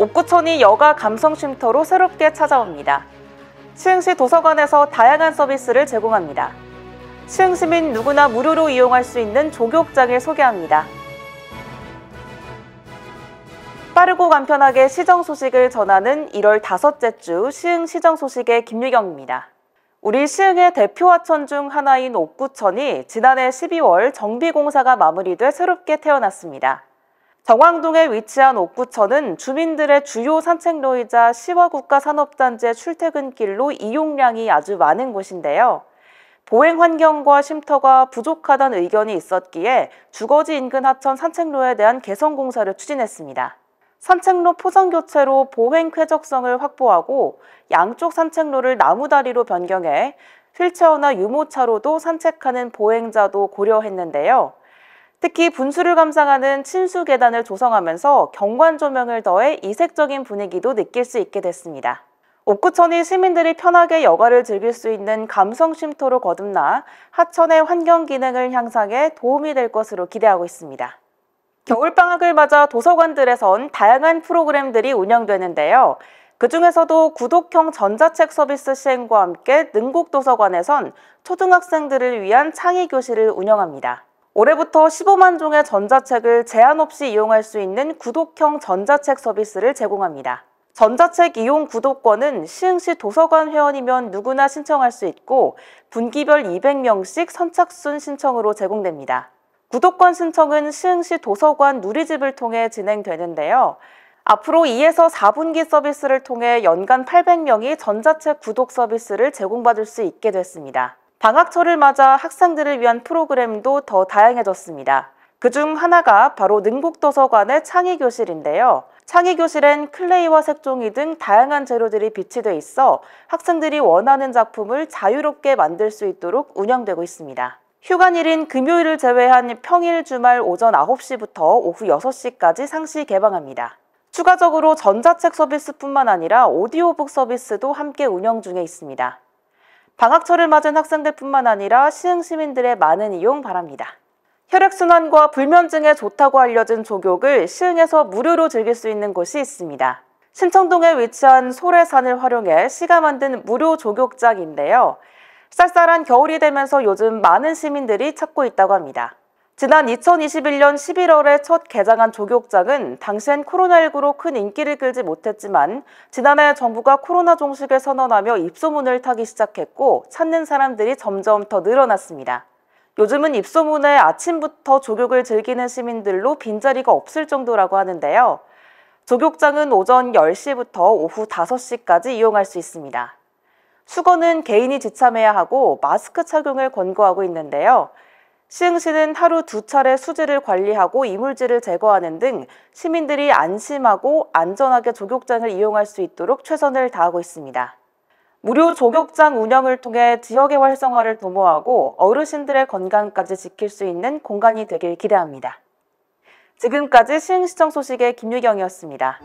옥구천이 여가 감성 쉼터로 새롭게 찾아옵니다. 시흥시 도서관에서 다양한 서비스를 제공합니다. 시흥시민 누구나 무료로 이용할 수 있는 조교육장을 소개합니다. 빠르고 간편하게 시정 소식을 전하는 1월 다섯째 주 시흥 시정 소식의 김유경입니다. 우리 시흥의 대표 하천 중 하나인 옥구천이 지난해 12월 정비공사가 마무리돼 새롭게 태어났습니다. 정왕동에 위치한 옥구천은 주민들의 주요 산책로이자 시와 국가산업단지의 출퇴근길로 이용량이 아주 많은 곳인데요. 보행 환경과 쉼터가 부족하다는 의견이 있었기에 주거지 인근 하천 산책로에 대한 개선 공사를 추진했습니다. 산책로 포장 교체로 보행 쾌적성을 확보하고 양쪽 산책로를 나무다리로 변경해 휠체어나 유모차로도 산책하는 보행자도 고려했는데요. 특히 분수를 감상하는 친수 계단을 조성하면서 경관 조명을 더해 이색적인 분위기도 느낄 수 있게 됐습니다. 옥구천이 시민들이 편하게 여가를 즐길 수 있는 감성 쉼터로 거듭나 하천의 환경 기능을 향상에 도움이 될 것으로 기대하고 있습니다. 겨울방학을 맞아 도서관들에선 다양한 프로그램들이 운영되는데요. 그 중에서도 구독형 전자책 서비스 시행과 함께 능곡도서관에선 초등학생들을 위한 창의 교실을 운영합니다. 올해부터 15만 종의 전자책을 제한 없이 이용할 수 있는 구독형 전자책 서비스를 제공합니다. 전자책 이용 구독권은 시흥시 도서관 회원이면 누구나 신청할 수 있고 분기별 200명씩 선착순 신청으로 제공됩니다. 구독권 신청은 시흥시 도서관 누리집을 통해 진행되는데요. 앞으로 2에서 4분기 서비스를 통해 연간 800명이 전자책 구독 서비스를 제공받을 수 있게 됐습니다. 방학철을 맞아 학생들을 위한 프로그램도 더 다양해졌습니다. 그 중 하나가 바로 능곡도서관의 창의교실인데요. 창의교실엔 클레이와 색종이 등 다양한 재료들이 비치돼 있어 학생들이 원하는 작품을 자유롭게 만들 수 있도록 운영되고 있습니다. 휴관일인 금요일을 제외한 평일 주말 오전 9시부터 오후 6시까지 상시 개방합니다. 추가적으로 전자책 서비스뿐만 아니라 오디오북 서비스도 함께 운영 중에 있습니다. 방학철을 맞은 학생들뿐만 아니라 시흥 시민들의 많은 이용 바랍니다. 혈액순환과 불면증에 좋다고 알려진 조격을 시흥에서 무료로 즐길 수 있는 곳이 있습니다. 신청동에 위치한 소래산을 활용해 시가 만든 무료 조격장인데요. 쌀쌀한 겨울이 되면서 요즘 많은 시민들이 찾고 있다고 합니다. 지난 2021년 11월에 첫 개장한 조교옥장은 당시엔 코로나19로 큰 인기를 끌지 못했지만 지난해 정부가 코로나 종식을 선언하며 입소문을 타기 시작했고 찾는 사람들이 점점 더 늘어났습니다. 요즘은 입소문에 아침부터 조교을 즐기는 시민들로 빈자리가 없을 정도라고 하는데요. 조교장은 오전 10시부터 오후 5시까지 이용할 수 있습니다. 수건은 개인이 지참해야 하고 마스크 착용을 권고하고 있는데요. 시흥시는 하루 두 차례 수질을 관리하고 이물질을 제거하는 등 시민들이 안심하고 안전하게 조격장을 이용할 수 있도록 최선을 다하고 있습니다. 무료 조격장 운영을 통해 지역의 활성화를 도모하고 어르신들의 건강까지 지킬 수 있는 공간이 되길 기대합니다. 지금까지 시흥시청 소식의 김유경이었습니다.